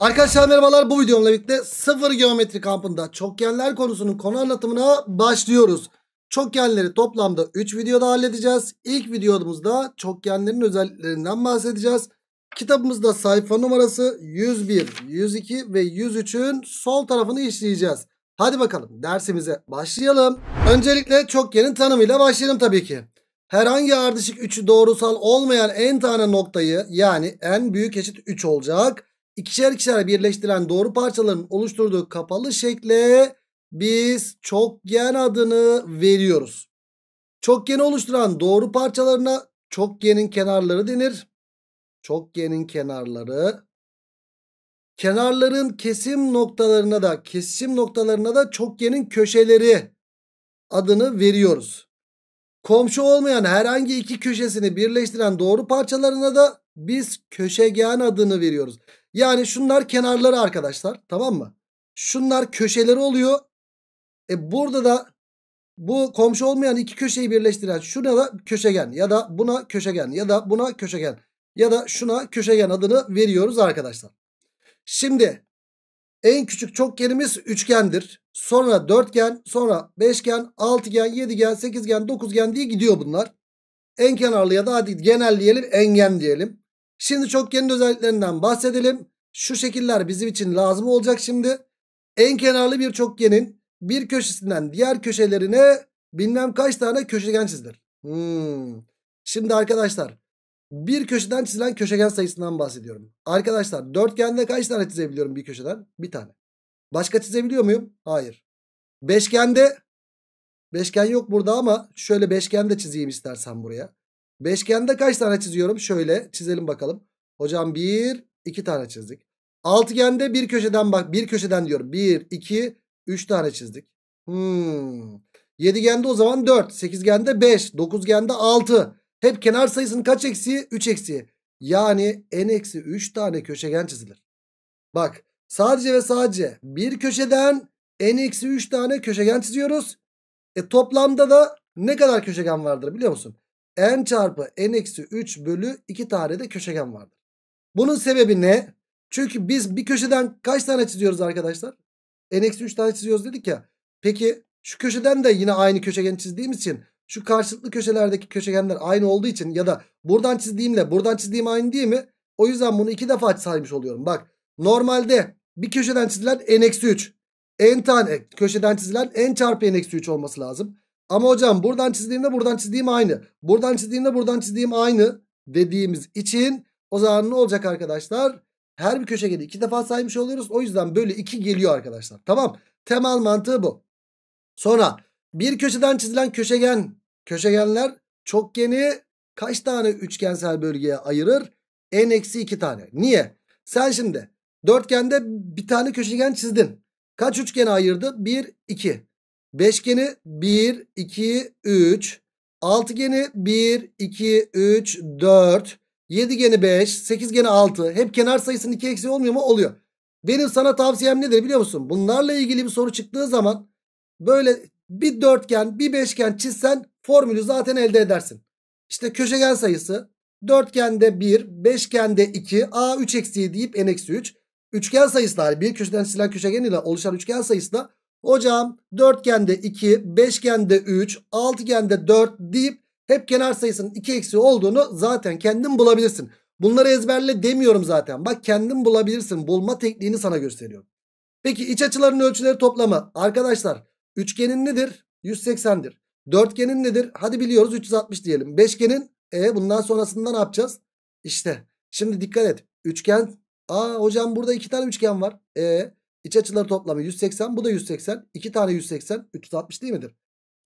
Arkadaşlar merhabalar bu videomla birlikte sıfır geometri kampında çokgenler konusunun konu anlatımına başlıyoruz. Çokgenleri toplamda 3 videoda halledeceğiz. İlk videomuzda çokgenlerin özelliklerinden bahsedeceğiz. Kitabımızda sayfa numarası 101, 102 ve 103'ün sol tarafını işleyeceğiz. Hadi bakalım dersimize başlayalım. Öncelikle çokgenin tanımıyla başlayalım tabii ki. Herhangi ardışık 3'ü doğrusal olmayan en tane noktayı yani en büyük eşit 3 olacak ikişer ikişer birleştiren doğru parçaların oluşturduğu kapalı şekle biz çokgen adını veriyoruz. Çokgeni oluşturan doğru parçalarına çokgenin kenarları denir. Çokgenin kenarları kenarların kesim noktalarına da kesim noktalarına da çokgenin köşeleri adını veriyoruz. Komşu olmayan herhangi iki köşesini birleştiren doğru parçalarına da biz köşegen adını veriyoruz. Yani şunlar kenarları arkadaşlar tamam mı? Şunlar köşeleri oluyor. E burada da bu komşu olmayan iki köşeyi birleştiren şuna da köşegen ya da buna köşegen ya da buna köşegen ya da şuna köşegen adını veriyoruz arkadaşlar. Şimdi en küçük çokgenimiz üçgendir. Sonra dörtgen, sonra beşgen, altıgen, yedigen, sekizgen, dokuzgen diye gidiyor bunlar. En kenarlı ya da hadi genelleyelim engen diyelim. Şimdi çokgenin özelliklerinden bahsedelim. Şu şekiller bizim için lazım olacak şimdi. En kenarlı bir çokgenin bir köşesinden diğer köşelerine bilmem kaç tane köşegen çizilir. Hmm. Şimdi arkadaşlar bir köşeden çizilen köşegen sayısından bahsediyorum. Arkadaşlar dörtgende kaç tane çizebiliyorum bir köşeden? Bir tane. Başka çizebiliyor muyum? Hayır. Beşgende beşgen yok burada ama şöyle beşgen de çizeyim istersen buraya. Beşgende kaç tane çiziyorum? Şöyle çizelim bakalım. Hocam bir, iki tane çizdik. Altıgende bir köşeden bak bir köşeden diyorum. Bir, iki, üç tane çizdik. Hmm. Yedigende o zaman dört. Sekizgende beş. Dokuzgende altı. Hep kenar sayısının kaç eksiği? Üç eksiği. Yani en eksi üç tane köşegen çizilir. Bak sadece ve sadece bir köşeden en eksi üç tane köşegen çiziyoruz. E toplamda da ne kadar köşegen vardır biliyor musun? n çarpı n eksi 3 bölü 2 tane de köşegen vardır. Bunun sebebi ne? Çünkü biz bir köşeden kaç tane çiziyoruz arkadaşlar? n eksi 3 tane çiziyoruz dedik ya. Peki şu köşeden de yine aynı köşegen çizdiğimiz için şu karşılıklı köşelerdeki köşegenler aynı olduğu için ya da buradan çizdiğimle buradan çizdiğim aynı değil mi? O yüzden bunu iki defa saymış oluyorum. Bak normalde bir köşeden çizilen n-3. eksi n tane köşeden çizilen n çarpı n-3 eksi olması lazım. Ama hocam buradan çizdiğimde buradan çizdiğim aynı. Buradan çizdiğimde buradan çizdiğim aynı dediğimiz için o zaman ne olacak arkadaşlar? Her bir köşegeni iki defa saymış oluyoruz. O yüzden böyle iki geliyor arkadaşlar. Tamam. Temel mantığı bu. Sonra bir köşeden çizilen köşegen. Köşegenler çokgeni kaç tane üçgensel bölgeye ayırır? En eksi iki tane. Niye? Sen şimdi dörtgende bir tane köşegen çizdin. Kaç üçgene ayırdı? Bir, iki. Beşgeni 1, 2, 3. Altıgeni 1, 2, 3, 4. Yedigeni 5, sekizgeni 6. Hep kenar sayısının 2 eksiği olmuyor mu? Oluyor. Benim sana tavsiyem nedir biliyor musun? Bunlarla ilgili bir soru çıktığı zaman böyle bir dörtgen, bir beşgen çizsen formülü zaten elde edersin. İşte köşegen sayısı dörtgende 1, beşgende 2, a 3 eksiği deyip n eksi 3. Üçgen sayısı da bir köşeden silen köşegen ile oluşan üçgen sayısı da Hocam dörtgende 2, beşgende 3, altıgende 4 deyip hep kenar sayısının 2 eksi olduğunu zaten kendin bulabilirsin. Bunları ezberle demiyorum zaten. Bak kendin bulabilirsin. Bulma tekniğini sana gösteriyorum. Peki iç açıların ölçüleri toplamı. Arkadaşlar üçgenin nedir? 180'dir. Dörtgenin nedir? Hadi biliyoruz 360 diyelim. Beşgenin e bundan sonrasında ne yapacağız? İşte şimdi dikkat et. Üçgen. Aa hocam burada iki tane üçgen var. E İç açıları toplamı 180. Bu da 180. 2 tane 180. 360 değil midir?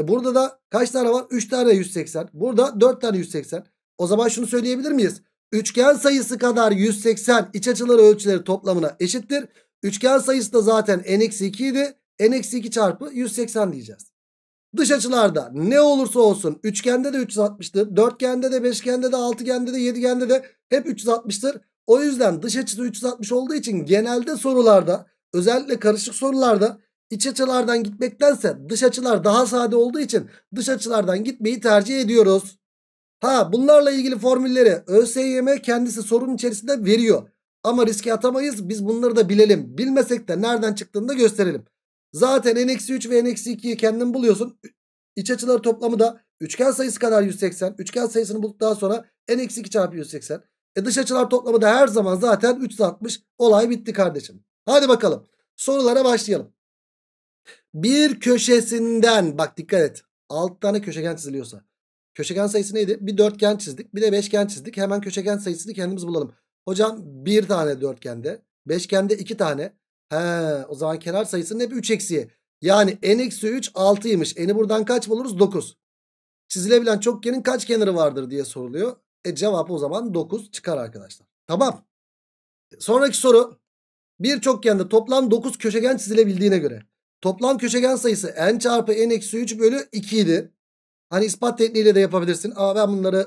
E burada da kaç tane var? 3 tane 180. Burada 4 tane 180. O zaman şunu söyleyebilir miyiz? Üçgen sayısı kadar 180 iç açıları ölçüleri toplamına eşittir. Üçgen sayısı da zaten n-2 idi. n-2 çarpı 180 diyeceğiz. Dış açılarda ne olursa olsun üçgende de 360'tır. Dörtgende de beşgende de altıgende de yedigende de hep 360'tır. O yüzden dış açısı 360 olduğu için genelde sorularda Özellikle karışık sorularda iç açılardan gitmektense dış açılar daha sade olduğu için dış açılardan gitmeyi tercih ediyoruz. Ha bunlarla ilgili formülleri ÖSYM kendisi sorunun içerisinde veriyor. Ama riske atamayız biz bunları da bilelim. Bilmesek de nereden çıktığını da gösterelim. Zaten n-3 ve n-2'yi kendin buluyorsun. İç açıları toplamı da üçgen sayısı kadar 180. Üçgen sayısını bulduktan sonra n-2 çarpı 180. E dış açılar toplamı da her zaman zaten 360. Olay bitti kardeşim. Hadi bakalım sorulara başlayalım. Bir köşesinden bak dikkat et. 6 tane köşegen çiziliyorsa. Köşegen sayısı neydi? Bir dörtgen çizdik. Bir de beşgen çizdik. Hemen köşegen sayısını kendimiz bulalım. Hocam bir tane dörtgende. Beşgende iki tane. He, o zaman kenar sayısının hep 3 eksiği. Yani n eksi 3 6'ymış. N'i buradan kaç buluruz? 9. Çizilebilen çokgenin kaç kenarı vardır diye soruluyor. E cevap o zaman 9 çıkar arkadaşlar. Tamam. Sonraki soru. Birçok yanında toplam 9 köşegen çizilebildiğine göre. Toplam köşegen sayısı n çarpı n eksi 3 bölü 2 idi. Hani ispat tekniğiyle de yapabilirsin. Aa ben bunları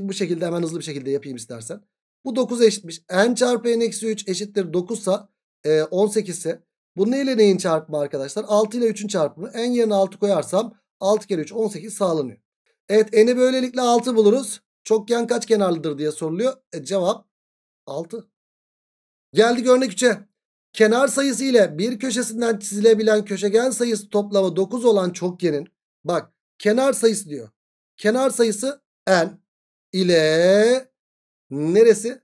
bu şekilde hemen hızlı bir şekilde yapayım istersen. Bu 9 eşitmiş. n çarpı n eksi 3 eşittir 9 sa 18 e, ise. Bu neyle neyin çarpımı arkadaşlar? 6 ile 3'ün çarpımı. En yerine 6 koyarsam 6 kere 3 18 sağlanıyor. Evet n'i böylelikle 6 buluruz. Çokgen kaç kenarlıdır diye soruluyor. E, cevap 6. Geldik örnek 3'e. Kenar sayısı ile bir köşesinden çizilebilen köşegen sayısı toplamı 9 olan çokgenin bak kenar sayısı diyor. Kenar sayısı n ile neresi?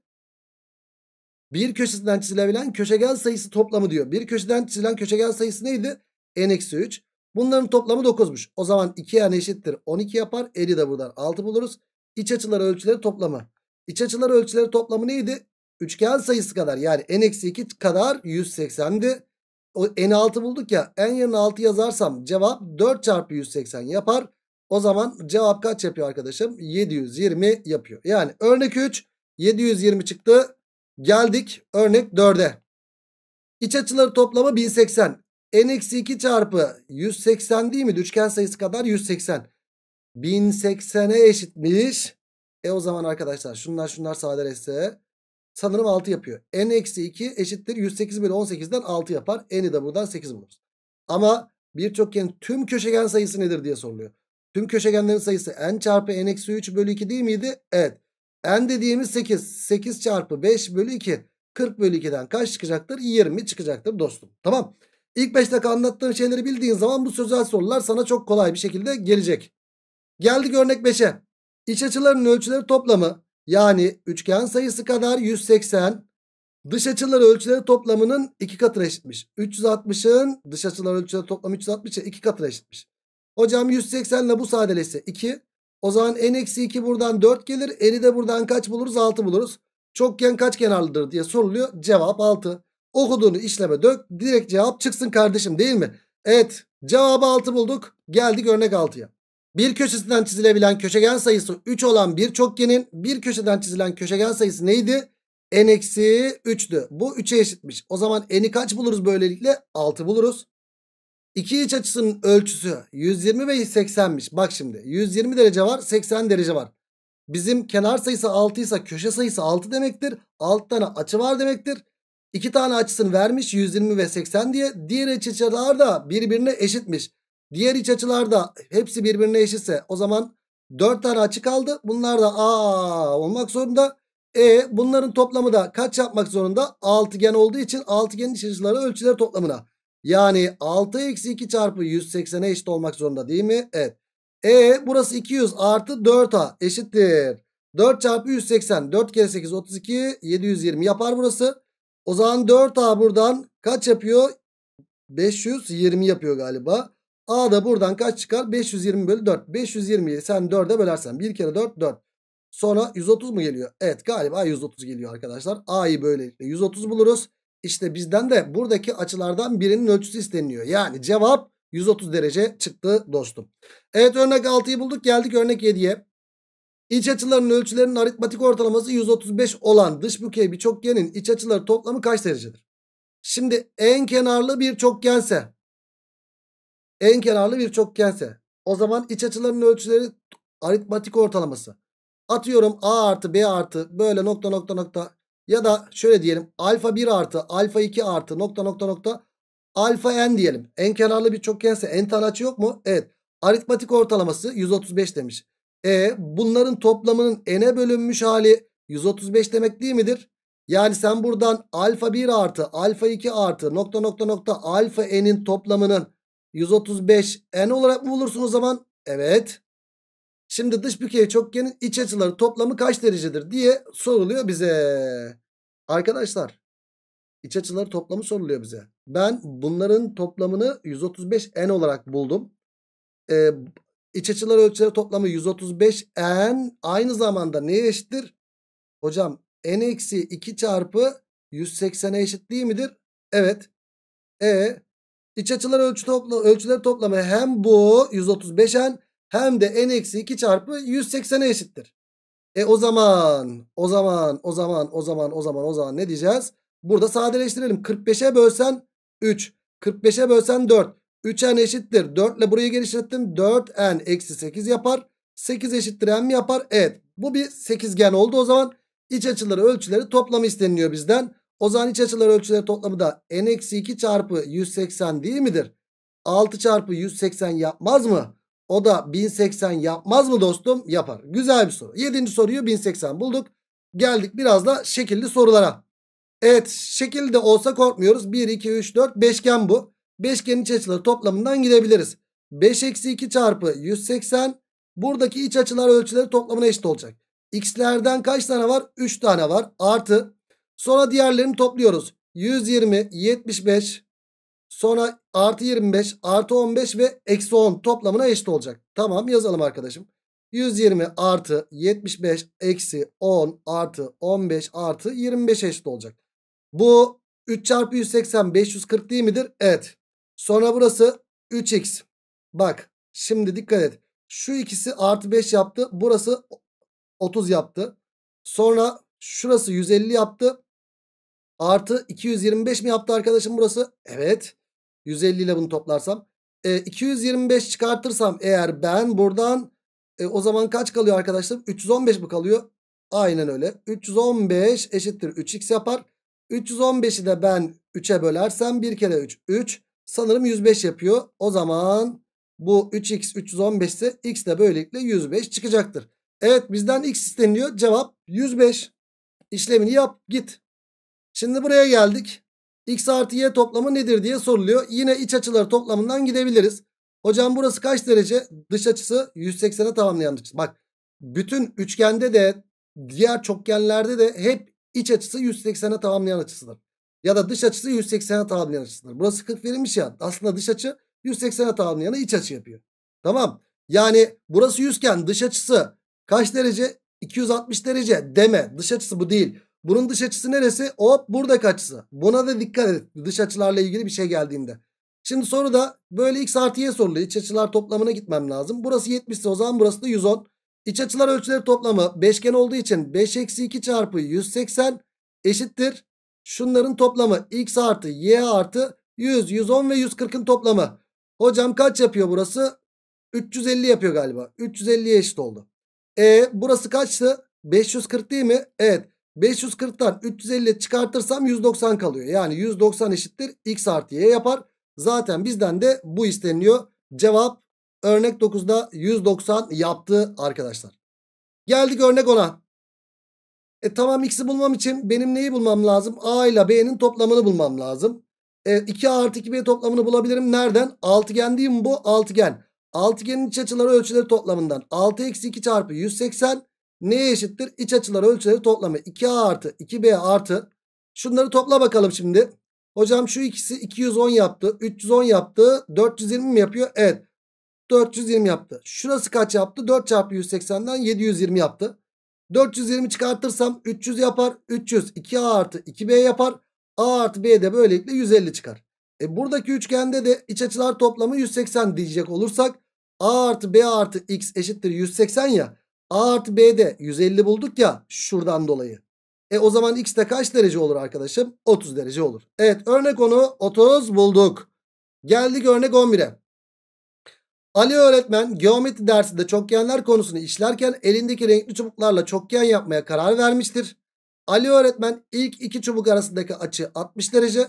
Bir köşesinden çizilebilen köşegen sayısı toplamı diyor. Bir köşeden çizilen köşegen sayısı neydi? n-3. Bunların toplamı 9'muş. O zaman 2n eşittir 12 yapar. N'i de buradan 6 buluruz. İç açıları ölçüleri toplamı. İç açıları ölçüleri toplamı neydi? Üçgen sayısı kadar yani n-2 kadar 180'di. O n6 bulduk ya n yerine 6 yazarsam cevap 4 çarpı 180 yapar. O zaman cevap kaç yapıyor arkadaşım? 720 yapıyor. Yani örnek 3 720 çıktı. Geldik örnek 4'e. İç açıları toplamı 1080. N-2 çarpı 180 değil mi? Üçgen sayısı kadar 180. 1080'e eşitmiş. E o zaman arkadaşlar şunlar şunlar sadeleşse Sanırım 6 yapıyor. N eksi 2 eşittir 108 bölü 18'den 6 yapar. N'i de buradan 8 buluruz. Ama birçok kent tüm köşegen sayısı nedir diye soruluyor. Tüm köşegenlerin sayısı n çarpı n eksi 3 bölü 2 değil miydi? Evet. n dediğimiz 8. 8 çarpı 5 bölü 2. 40 bölü 2'den kaç çıkacaktır? 20 çıkacaktır dostum. Tamam. İlk 5 dakika anlattığım şeyleri bildiğin zaman bu sözel sorular sana çok kolay bir şekilde gelecek. Geldik örnek 5'e. İç açıların ölçüleri toplamı yani üçgen sayısı kadar 180 dış açıları ölçüleri toplamının 2 katı eşitmiş. 360'ın dış açıları ölçüleri toplamı 360'a 2 katı eşitmiş. Hocam 180 ile bu sadelesi 2. O zaman n-2 buradan 4 gelir. N'i de buradan kaç buluruz? 6 buluruz. Çokgen kaç kenarlıdır diye soruluyor. Cevap 6. Okuduğunu işleme dök. Direkt cevap çıksın kardeşim değil mi? Evet. Cevabı 6 bulduk. Geldik örnek 6'ya. Bir köşesinden çizilebilen köşegen sayısı 3 olan bir çokgenin bir köşeden çizilen köşegen sayısı neydi? n eksi 3'tü. Bu 3'e eşitmiş. O zaman n'i kaç buluruz böylelikle? 6 buluruz. İki iç açısının ölçüsü 120 ve 80'miş. Bak şimdi 120 derece var 80 derece var. Bizim kenar sayısı 6 ise köşe sayısı 6 demektir. 6 tane açı var demektir. İki tane açısını vermiş 120 ve 80 diye. Diğer açılar da birbirine eşitmiş. Diğer iç açılar da hepsi birbirine eşitse o zaman 4 tane açı kaldı. Bunlar da A olmak zorunda. E bunların toplamı da kaç yapmak zorunda? Altıgen olduğu için altıgenin iç açıları ölçüleri toplamına. Yani 6 eksi 2 çarpı 180'e eşit olmak zorunda değil mi? Evet. E burası 200 artı 4A eşittir. 4 çarpı 180. 4 kere 8 32 720 yapar burası. O zaman 4A buradan kaç yapıyor? 520 yapıyor galiba. A da buradan kaç çıkar? 520 bölü 4. 520'yi sen 4'e bölersen 1 kere 4 4. Sonra 130 mu geliyor? Evet galiba 130 geliyor arkadaşlar. A'yı böylelikle 130 buluruz. İşte bizden de buradaki açılardan birinin ölçüsü isteniliyor. Yani cevap 130 derece çıktı dostum. Evet örnek 6'yı bulduk geldik örnek 7'ye. İç açıların ölçülerinin aritmatik ortalaması 135 olan dış bükey bir çokgenin iç açıları toplamı kaç derecedir? Şimdi en kenarlı bir çokgense en kenarlı bir çokgense o zaman iç açılarının ölçüleri aritmatik ortalaması. Atıyorum A artı B artı böyle nokta nokta nokta ya da şöyle diyelim alfa 1 artı alfa 2 artı nokta nokta nokta alfa n diyelim. En kenarlı bir çokgense en tane açı yok mu? Evet. Aritmatik ortalaması 135 demiş. E bunların toplamının n'e bölünmüş hali 135 demek değil midir? Yani sen buradan alfa 1 artı alfa 2 artı nokta nokta nokta alfa n'in toplamının 135 n olarak mı bulursun o zaman? Evet. Şimdi dış bükey çokgenin iç açıları toplamı kaç derecedir diye soruluyor bize. Arkadaşlar iç açıları toplamı soruluyor bize. Ben bunların toplamını 135 n olarak buldum. Ee, iç açılar ölçüleri toplamı 135 n aynı zamanda neye eşittir? Hocam n eksi 2 çarpı 180'e eşit değil midir? Evet. E İç açıları ölçü topla, ölçüleri toplamı hem bu 135n hem de n eksi 2 çarpı 180'e eşittir. E o zaman o zaman o zaman o zaman o zaman o zaman ne diyeceğiz? Burada sadeleştirelim. 45'e bölsen 3. 45'e bölsen 4. 3n eşittir. 4 ile burayı genişlettim. 4n eksi 8 yapar. 8 eşittir n mi yapar? Evet. Bu bir 8 sekizgen oldu o zaman. İç açıları ölçüleri toplamı isteniliyor bizden. O zaman iç açılar ölçüleri toplamı da n-2 çarpı 180 değil midir? 6 çarpı 180 yapmaz mı? O da 1080 yapmaz mı dostum? Yapar. Güzel bir soru. 7. soruyu 1080 bulduk. Geldik biraz da şekilli sorulara. Evet şekilde olsa korkmuyoruz. 1, 2, 3, 4 beşgen bu. Beşgenin iç açıları toplamından gidebiliriz. 5 eksi 2 çarpı 180 buradaki iç açılar ölçüleri toplamına eşit olacak. X'lerden kaç tane var? 3 tane var. Artı Sonra diğerlerini topluyoruz. 120, 75, sonra artı 25, artı 15 ve eksi 10 toplamına eşit olacak. Tamam yazalım arkadaşım. 120 artı 75 eksi 10 artı 15 artı 25 eşit olacak. Bu 3 çarpı 180 540 değil midir? Evet. Sonra burası 3x. Bak şimdi dikkat et. Şu ikisi artı 5 yaptı. Burası 30 yaptı. Sonra şurası 150 yaptı. Artı 225 mi yaptı arkadaşım burası? Evet. 150 ile bunu toplarsam. E, 225 çıkartırsam eğer ben buradan e, o zaman kaç kalıyor arkadaşlar? 315 mi kalıyor? Aynen öyle. 315 eşittir 3x yapar. 315'i de ben 3'e bölersem 1 kere 3. 3 sanırım 105 yapıyor. O zaman bu 3x 315 ise x de böylelikle 105 çıkacaktır. Evet bizden x isteniyor. Cevap 105. İşlemini yap git. Şimdi buraya geldik. X artı Y toplamı nedir diye soruluyor. Yine iç açıları toplamından gidebiliriz. Hocam burası kaç derece? Dış açısı 180'e tamamlayan dış Bak bütün üçgende de diğer çokgenlerde de hep iç açısı 180'e tamamlayan açısıdır. Ya da dış açısı 180'e tamamlayan açısıdır. Burası 40 verilmiş ya. Aslında dış açı 180'e tamamlayanı iç açı yapıyor. Tamam. Yani burası yüzken dış açısı kaç derece? 260 derece deme. Dış açısı bu değil. Bunun dış açısı neresi? Hop buradaki açısı. Buna da dikkat et. Dış açılarla ilgili bir şey geldiğinde. Şimdi soru da böyle x artı y soruluyor. İç açılar toplamına gitmem lazım. Burası 70 ise o zaman burası da 110. İç açılar ölçüleri toplamı beşgen olduğu için 5 eksi 2 çarpı 180 eşittir. Şunların toplamı x artı y artı 100, 110 ve 140'ın toplamı. Hocam kaç yapıyor burası? 350 yapıyor galiba. 350'ye eşit oldu. E burası kaçtı? 540 değil mi? Evet. 540'tan 350 çıkartırsam 190 kalıyor. Yani 190 eşittir x artı y yapar. Zaten bizden de bu isteniliyor. Cevap örnek 9'da 190 yaptı arkadaşlar. Geldik örnek 10'a. E tamam x'i bulmam için benim neyi bulmam lazım? a ile b'nin toplamını bulmam lazım. E, 2a artı 2b toplamını bulabilirim. Nereden? Altıgen değil mi bu? Altıgen. Altıgenin iç açıları ölçüleri toplamından. 6 eksi 2 çarpı 180 Neye eşittir? İç açılar ölçüleri toplamı. 2A artı 2B artı. Şunları topla bakalım şimdi. Hocam şu ikisi 210 yaptı. 310 yaptı. 420 mi yapıyor? Evet. 420 yaptı. Şurası kaç yaptı? 4 çarpı 180'den 720 yaptı. 420 çıkartırsam 300 yapar. 300 2A artı 2B yapar. A artı B de böylelikle 150 çıkar. E buradaki üçgende de iç açılar toplamı 180 diyecek olursak A artı B artı X eşittir 180 ya. A artı B'de 150 bulduk ya şuradan dolayı. E o zaman x de kaç derece olur arkadaşım? 30 derece olur. Evet örnek onu 30 bulduk. Geldik örnek 11'e. Ali öğretmen geometri dersinde çokgenler konusunu işlerken elindeki renkli çubuklarla çokgen yapmaya karar vermiştir. Ali öğretmen ilk iki çubuk arasındaki açı 60 derece.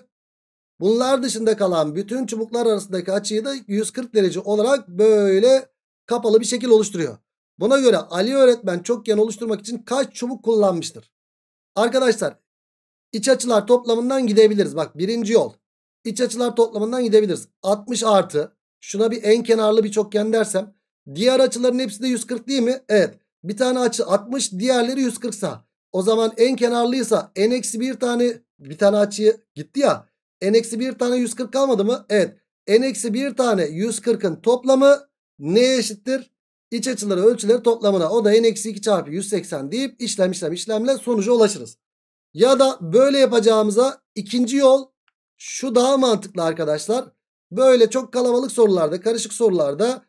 Bunlar dışında kalan bütün çubuklar arasındaki açıyı da 140 derece olarak böyle kapalı bir şekil oluşturuyor. Buna göre Ali öğretmen çokgen oluşturmak için kaç çubuk kullanmıştır? Arkadaşlar iç açılar toplamından gidebiliriz. Bak birinci yol. İç açılar toplamından gidebiliriz. 60 artı şuna bir en kenarlı bir çokgen dersem diğer açıların hepsi de 140 değil mi? Evet. Bir tane açı 60 diğerleri 140 sa. O zaman en kenarlıysa en eksi bir tane bir tane açıyı gitti ya. En eksi bir tane 140 kalmadı mı? Evet. En eksi bir tane 140'ın toplamı neye eşittir? İç açıları ölçüleri toplamına o da n-2 çarpı 180 deyip işlem işlem işlemle sonuca ulaşırız. Ya da böyle yapacağımıza ikinci yol şu daha mantıklı arkadaşlar. Böyle çok kalabalık sorularda karışık sorularda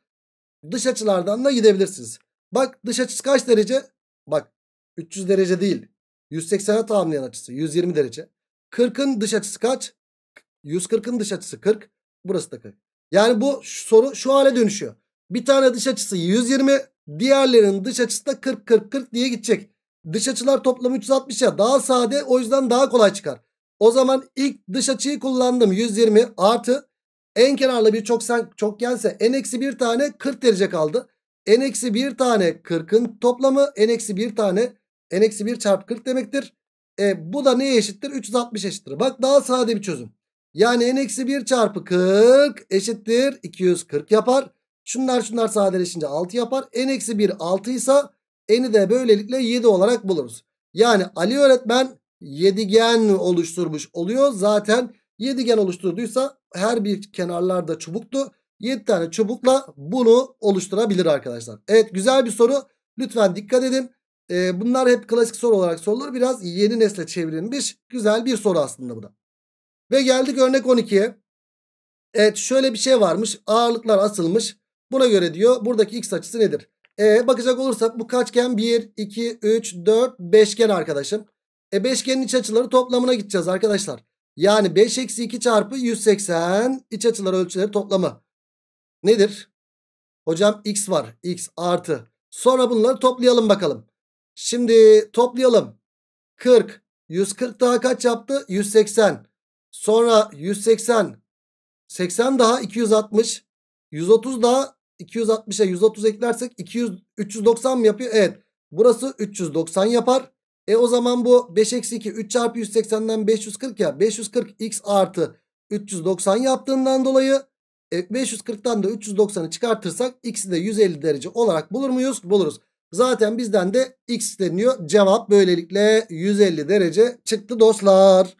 dış açılardan da gidebilirsiniz. Bak dış açısı kaç derece? Bak 300 derece değil. 180'e tamamlayan açısı 120 derece. 40'ın dış açısı kaç? 140'ın dış açısı 40. Burası da 40. Yani bu soru şu hale dönüşüyor. Bir tane dış açısı 120. Diğerlerinin dış açısı da 40 40 40 diye gidecek. Dış açılar toplamı 360 ya. Daha sade o yüzden daha kolay çıkar. O zaman ilk dış açıyı kullandım 120 artı en kenarlı bir çok sen çok çokgense en eksi bir tane 40 derece kaldı. En eksi bir tane 40'ın toplamı en eksi bir tane en eksi bir çarpı 40 demektir. E, bu da neye eşittir? 360 eşittir. Bak daha sade bir çözüm. Yani en eksi bir çarpı 40 eşittir 240 yapar. Şunlar şunlar sadeleşince 6 yapar. N eksi 1 6 ise n'i de böylelikle 7 olarak buluruz. Yani Ali öğretmen gen oluşturmuş oluyor. Zaten gen oluşturduysa her bir kenarlarda çubuktu. 7 tane çubukla bunu oluşturabilir arkadaşlar. Evet güzel bir soru. Lütfen dikkat edin. Ee, bunlar hep klasik soru olarak sorulur. Biraz yeni nesle çevrilmiş güzel bir soru aslında bu da. Ve geldik örnek 12'ye. Evet şöyle bir şey varmış. Ağırlıklar asılmış. Buna göre diyor buradaki x açısı nedir? E bakacak olursak bu kaçgen 1, 2, 3, 4, beşgen arkadaşım. E beşgenin iç açıları toplamına gideceğiz arkadaşlar. Yani 5 eksi 2 çarpı 180 iç açıları ölçüleri toplamı. Nedir? Hocam x var. x artı. Sonra bunları toplayalım bakalım. Şimdi toplayalım. 40. 140 daha kaç yaptı? 180. Sonra 180. 80 daha 260. 130 daha 260'a 130 eklersek 200, 390 mı yapıyor? Evet. Burası 390 yapar. E o zaman bu 5 eksi 2 3 çarpı 180'den 540 ya 540 x artı 390 yaptığından dolayı e, 540'tan da 390'ı çıkartırsak x'i de 150 derece olarak bulur muyuz? Buluruz. Zaten bizden de x deniyor. Cevap böylelikle 150 derece çıktı dostlar.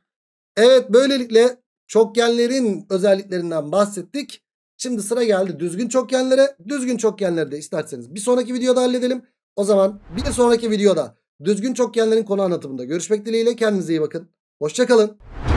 Evet böylelikle çokgenlerin özelliklerinden bahsettik. Şimdi sıra geldi düzgün çokgenlere. Düzgün çokgenleri de isterseniz bir sonraki videoda halledelim. O zaman bir sonraki videoda düzgün çokgenlerin konu anlatımında görüşmek dileğiyle. Kendinize iyi bakın. Hoşçakalın.